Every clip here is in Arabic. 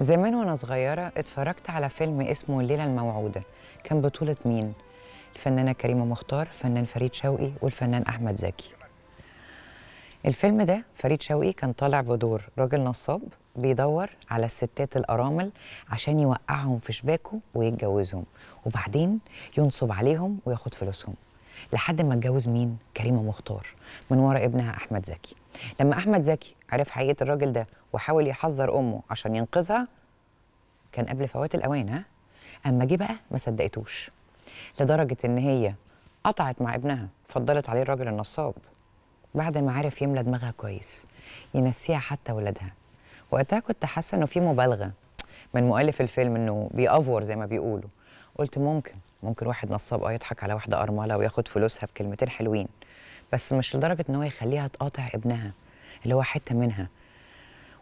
زمان وانا صغيره اتفرجت على فيلم اسمه الليله الموعوده كان بطوله مين الفنانه كريمه مختار فنان فريد شوقي والفنان احمد زكي الفيلم ده فريد شوقي كان طالع بدور راجل نصاب بيدور على الستات الارامل عشان يوقعهم في شباكه ويتجوزهم وبعدين ينصب عليهم وياخد فلوسهم لحد ما اتجوز مين كريمه مختار من ورا ابنها احمد زكي لما احمد زكي عرف حقيقه الراجل ده وحاول يحذر امه عشان ينقذها كان قبل فوات الاوان ها اما جه بقى ما صدقتوش لدرجه ان هي قطعت مع ابنها فضلت عليه الراجل النصاب بعد ما عرف يملى دماغها كويس ينسيها حتى ولادها وقتها كنت حاسه انه في مبالغه من مؤلف الفيلم انه بيأفور زي ما بيقولوا قلت ممكن ممكن واحد نصاب اه يضحك على واحده ارمله وياخد فلوسها بكلمتين حلوين بس مش لدرجه ان هو يخليها تقاطع ابنها اللي هو حته منها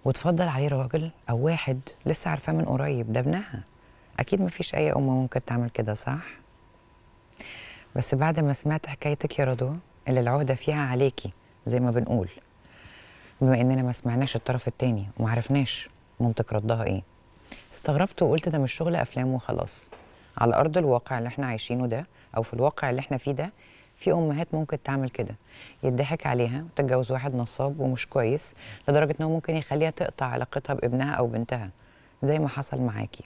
وتفضل عليه راجل او واحد لسه عارفاه من قريب ده ابنها اكيد مفيش اي ام ممكن تعمل كده صح بس بعد ما سمعت حكايتك يا رضوى اللي العهده فيها عليكي زي ما بنقول بما اننا ما سمعناش الطرف التاني وما عرفناش مامتك ردها ايه استغربت وقلت ده مش شغل افلام وخلاص على ارض الواقع اللي احنا عايشينه ده او في الواقع اللي احنا فيه ده في امهات ممكن تعمل كده يضحك عليها وتتجوز واحد نصاب ومش كويس لدرجه ان هو ممكن يخليها تقطع علاقتها بابنها او بنتها زي ما حصل معاكي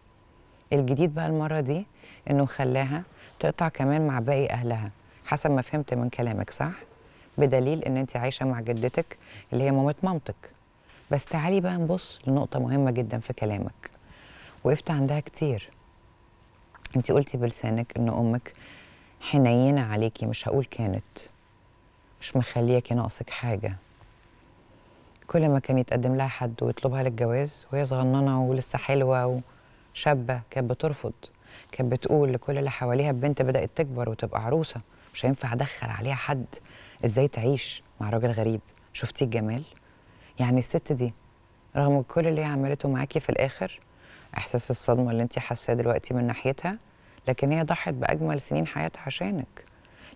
الجديد بقى المره دي انه خلاها تقطع كمان مع باقي اهلها حسب ما فهمت من كلامك صح بدليل ان انت عايشه مع جدتك اللي هي مامه مامتك بس تعالي بقى نبص لنقطه مهمه جدا في كلامك وقفت عندها كتير انت قلتي بلسانك ان امك حنينه عليكي مش هقول كانت مش مخلياكي ناقصك حاجه كل ما كان يتقدم لها حد ويطلبها للجواز وهي صغننه ولسه حلوه وشابه كانت بترفض كانت بتقول لكل اللي حواليها البنت بدات تكبر وتبقى عروسه مش هينفع ادخل عليها حد ازاي تعيش مع راجل غريب شفتي الجمال يعني الست دي رغم كل اللي هي عملته معاكي في الاخر احساس الصدمه اللي انت حاساه دلوقتي من ناحيتها لكن هي ضحت باجمل سنين حياتها عشانك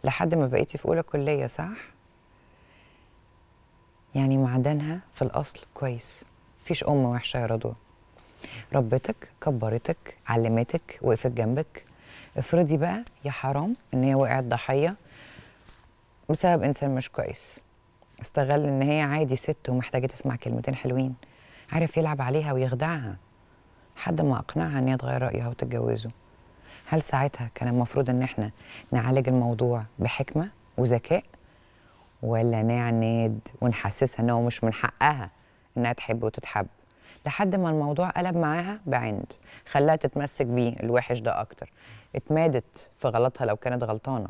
لحد ما بقيتي في اولى كليه صح يعني معدنها في الاصل كويس مفيش ام وحشه يا رضوى ربتك كبرتك علمتك وقفت جنبك افرضي بقى يا حرام ان هي وقعت ضحيه بسبب انسان مش كويس استغل ان هي عادي ست ومحتاجه تسمع كلمتين حلوين عارف يلعب عليها ويخدعها حد ما اقنعها ان هي تغير رايها وتتجوزه هل ساعتها كان المفروض ان احنا نعالج الموضوع بحكمه وذكاء ولا نعند ونحسسها ان هو مش من حقها انها تحب وتتحب لحد ما الموضوع قلب معاها بعند خلاها تتمسك بيه الوحش ده اكتر اتمادت في غلطها لو كانت غلطانه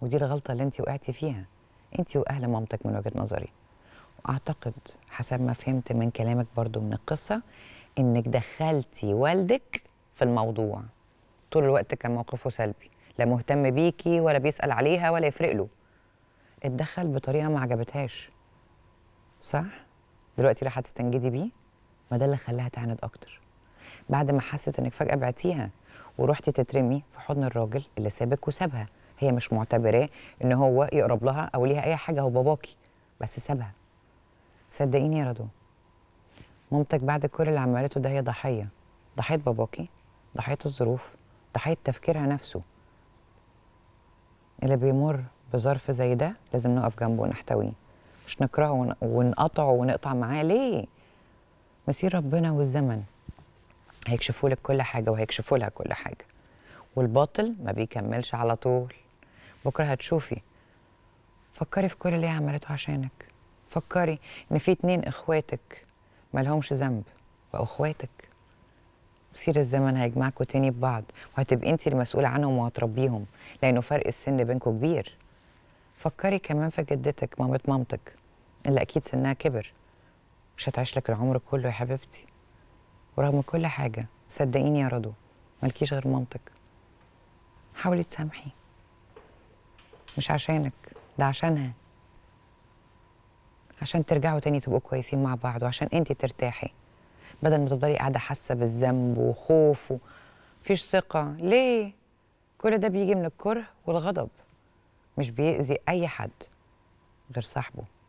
ودي الغلطه اللي انت وقعتي فيها انت واهل مامتك من وجهه نظري واعتقد حسب ما فهمت من كلامك برضو من القصه انك دخلتي والدك في الموضوع طول الوقت كان موقفه سلبي لا مهتم بيكي ولا بيسال عليها ولا يفرق له اتدخل بطريقه ما عجبتهاش صح دلوقتي راح هتستنجدي بيه ما ده اللي خلاها تعند اكتر بعد ما حست انك فجاه بعتيها ورحتي تترمي في حضن الراجل اللي سابك وسابها هي مش معتبراه ان هو يقرب لها او ليها اي حاجه هو باباكي بس سابها صدقيني يا رضوان مامتك بعد كل اللي عملته ده هي ضحيه ضحيه باباكي ضحيه الظروف ضحيه تفكيرها نفسه اللي بيمر بظرف زي ده لازم نقف جنبه ونحتويه مش نكرهه ونقطعه ونقطع معاه ليه مسير ربنا والزمن هيكشفوا لك كل حاجه وهيكشفوا لها كل حاجه والباطل ما بيكملش على طول بكره هتشوفي فكري في كل اللي هي عملته عشانك فكري ان في اتنين اخواتك لهمش ذنب بقوا اخواتك سير الزمن هيجمعكوا تاني ببعض وهتبقي انت المسؤوله عنهم وهتربيهم لانه فرق السن بينكوا كبير فكري كمان في جدتك مامة مامتك اللي اكيد سنها كبر مش هتعيش لك العمر كله يا حبيبتي ورغم كل حاجه صدقيني يا رضو مالكيش غير مامتك حاولي تسامحي مش عشانك ده عشانها عشان ترجعوا تاني تبقوا كويسين مع بعض وعشان انت ترتاحي بدل ما تفضلي قاعده حاسه بالذنب وخوف ومفيش ثقه ليه كل ده بيجي من الكره والغضب مش بيأذي اي حد غير صاحبه